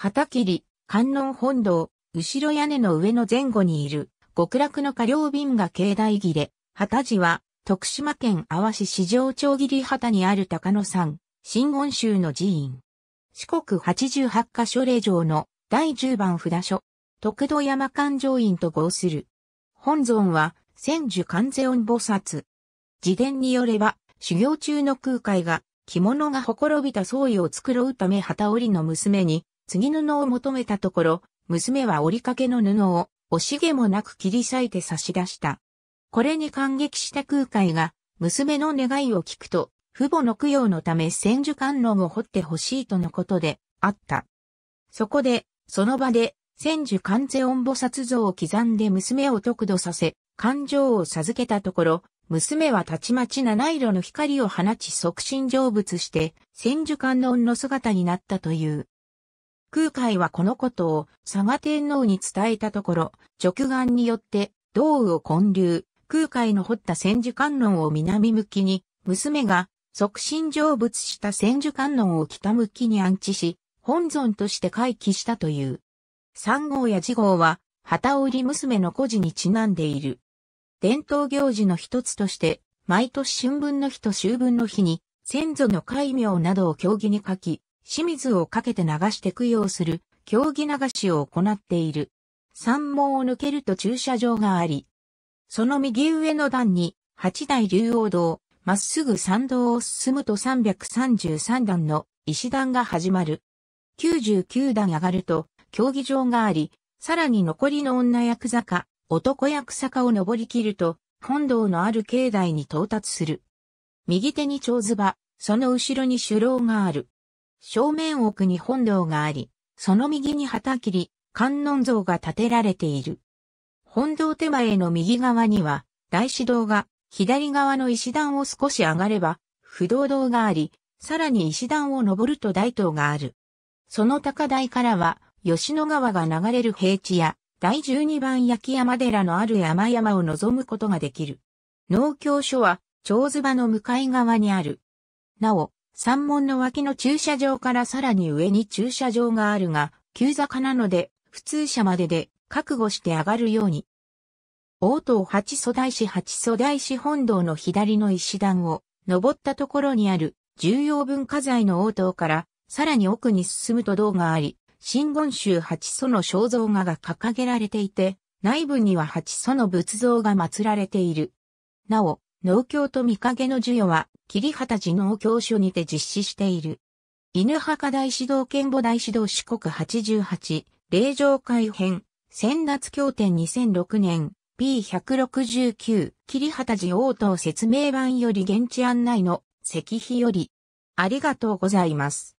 旗切、観音本堂、後ろ屋根の上の前後にいる、極楽の家両瓶が境内切れ、旗寺は、徳島県阿波市市場町切り旗にある高野山、新温州の寺院。四国八十八箇所霊場の第十番札所、徳土山環状院と合する。本尊は、千樹観世音菩薩。自伝によれば、修行中の空海が、着物がほころびた僧侶を繕うため旗織りの娘に、次布を求めたところ、娘は折りかけの布を惜しげもなく切り裂いて差し出した。これに感激した空海が、娘の願いを聞くと、父母の供養のため千手観音を掘ってほしいとのことであった。そこで、その場で、千手観世音菩薩像を刻んで娘を得度させ、感情を授けたところ、娘はたちまち七色の光を放ち即身成仏して、千手観音の姿になったという。空海はこのことを佐賀天皇に伝えたところ、直眼によって道雨を建立、空海の掘った千手観音を南向きに、娘が促進成仏した千手観音を北向きに安置し、本尊として回帰したという。三号や次号は、旗織娘の故事にちなんでいる。伝統行事の一つとして、毎年春分の日と秋分の日に、先祖の戒名などを競技に書き、清水をかけて流して供養する、競技流しを行っている。山門を抜けると駐車場があり、その右上の段に、八大竜王道、まっすぐ参道を進むと333段の石段が始まる。99段上がると、競技場があり、さらに残りの女役坂、男役坂を登り切ると、本堂のある境内に到達する。右手に長ズ場、その後ろに首楼がある。正面奥に本堂があり、その右に旗切り、観音像が建てられている。本堂手前の右側には、大師堂が、左側の石段を少し上がれば、不動堂があり、さらに石段を登ると大塔がある。その高台からは、吉野川が流れる平地や、第12番焼山寺のある山々を望むことができる。農協所は、長津場の向かい側にある。なお、山門の脇の駐車場からさらに上に駐車場があるが、急坂なので、普通車までで覚悟して上がるように。王道八祖大師八祖大師本堂の左の石段を登ったところにある重要文化財の王道からさらに奥に進むと道があり、新言宗八祖の肖像画が掲げられていて、内部には八祖の仏像が祀られている。なお、農協と見影の授与は霧畑寺農協所にて実施している。犬墓大指導剣母大指導四国88、霊場改編、戦夏協定2006年、P169、霧畑寺応答説明版より現地案内の石碑より、ありがとうございます。